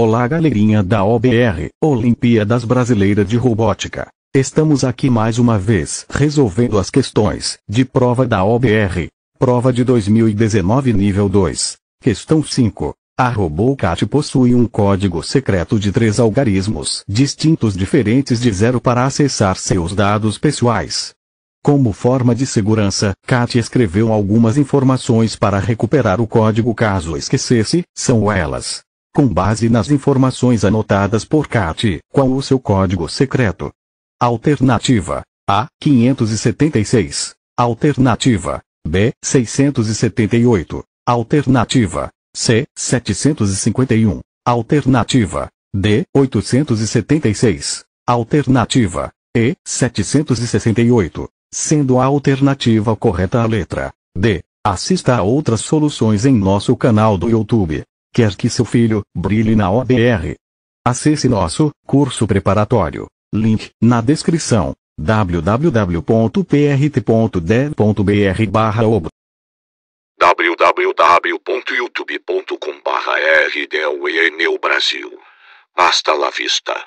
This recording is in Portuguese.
Olá galerinha da OBR, Olimpíadas Brasileira de Robótica. Estamos aqui mais uma vez resolvendo as questões de prova da OBR. Prova de 2019 nível 2. Questão 5. A RoboCat possui um código secreto de três algarismos distintos diferentes de zero para acessar seus dados pessoais. Como forma de segurança, Kat escreveu algumas informações para recuperar o código caso esquecesse, são elas com base nas informações anotadas por Kat, qual o seu código secreto? Alternativa A 576, alternativa B 678, alternativa C 751, alternativa D 876, alternativa E 768, sendo a alternativa correta a letra D. Assista a outras soluções em nosso canal do YouTube. Quer que seu filho brilhe na OBR? Acesse nosso curso preparatório. Link na descrição www.prt.dev.br/ob wwwyoutubecom Brasil Hasta la vista.